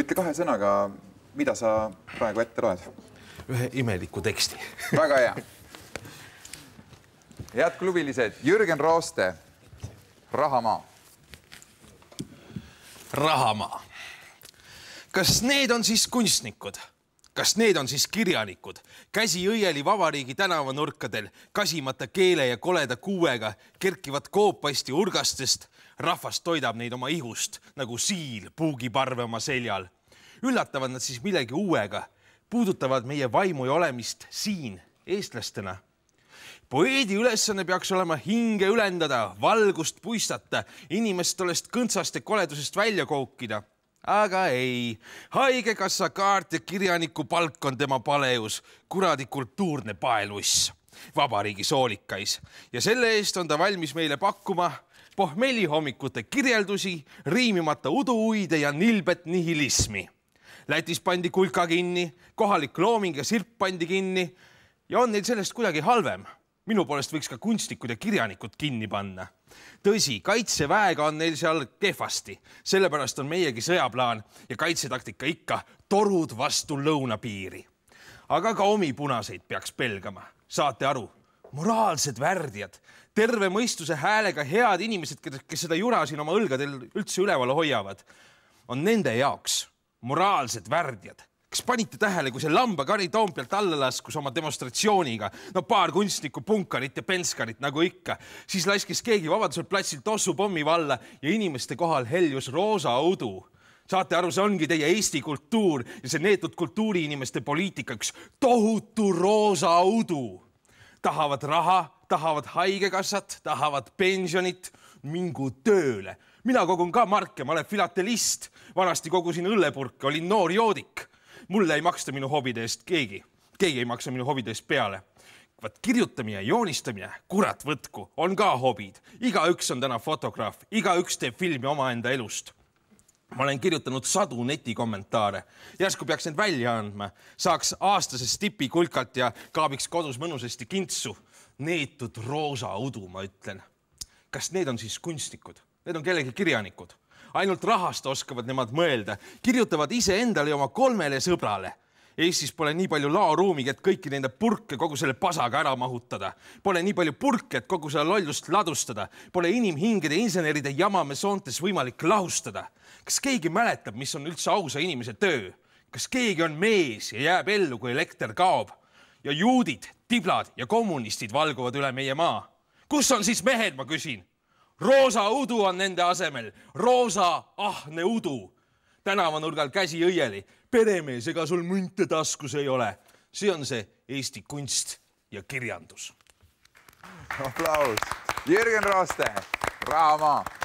ütle kahe sõnaga, mida sa praegu ette loed? ühe imeliku teksti. väga hea. head klubilised, Jürgen Rooste, Rahamaa. rahamaa. kas need on siis kunstnikud? kas need on siis kirjanikud, käsi õieli vabariigi tänavanurkadel, kasimata keele ja koleda kuuega kerkivad koopasti urgastest. rahvas toidab neid oma ihust nagu siil puugiparve oma seljal. üllatavad nad siis millegi uuega, puudutavad meie vaimu ja olemist siin, eestlastena poeedi ülesanne peaks olema hinge ülendada, valgust puistata, inimest tollest kõntsast ja koledusest välja koukida aga ei, Haigekassa kaart ja kirjaniku palk on tema paleus, kuradi kultuurne paeluss, vabariigi soolikais ja selle eest on ta valmis meile pakkuma pohmellihommikute kirjeldusi, riimimata uduuide ja nilbet nihilismi. Lätis pandi kulka kinni, kohalik looming ja sirp pandi kinni ja on neil sellest kuidagi halvem. minu poolest võiks ka kunstnikud ja kirjanikud kinni panna tõsi, kaitseväega on neil seal kehvasti, sellepärast on meiegi sõjaplaan ja kaitsetaktika ikka torud vastu lõunapiiri. aga ka omi punaseid peaks pelgama, saate aru, moraalsed värdjad, terve mõistuse häälega head inimesed, kes seda jura siin oma õlgadel üldse üleval hoiavad, on nende jaoks moraalsed värdjad kas panite tähele, kui see lambakari Toompealt alla laskus oma demonstratsiooniga, no paar kunstnikku punkarit ja penskarit nagu ikka, siis laskis keegi Vabaduse platsilt ossupommi valla ja inimeste kohal heljus roosa udu saate aru, see ongi teie Eesti kultuur ja see neetud kultuuriinimeste poliitika üks tohutu roosa udu. tahavad raha, tahavad haigekassat, tahavad pensionit, mingu tööle. mina kogun ka marke, ma olen filatelist, vanasti kogusin õllepurke, olin noor joodik mulle ei maksta minu hobide eest keegi, keegi ei maksa minu hobide eest peale vaat kirjutamine, joonistamine, kurat võtku, on ka hobid. igaüks on täna fotograaf, igaüks teeb filmi omaenda elust. ma olen kirjutanud sadu netikommentaare, järsku peaks need välja andma, saaks aastases tipikulkalt ja kaabiks kodus mõnusasti kintsu. neetud roosa udu, ma ütlen. kas need on siis kunstnikud? Need on kellegi kirjanikud ainult rahast oskavad nemad mõelda, kirjutavad iseendale ja oma kolmele sõbrale Eestis pole nii palju laoruumigi, et kõiki nende purke kogu selle pasaga ära mahutada. Pole nii palju purke, et kogu seda lollust ladustada. Pole inimhingede inseneride jama me soontes võimalik lahustada. kas keegi mäletab, mis on üldse ausa inimese töö? kas keegi on mees ja jääb ellu, kui elekter kaob? ja juudid, tiblad ja kommunistid valguvad üle meie maa. kus on siis mehed, ma küsin roosa udu on nende asemel, roosa ahne udu. tänavanurgal käsi õieli, peremees, ega sul münte taskus ei ole. see on see Eesti kunst ja kirjandus. aplaus, Jürgen Rooste, raha maha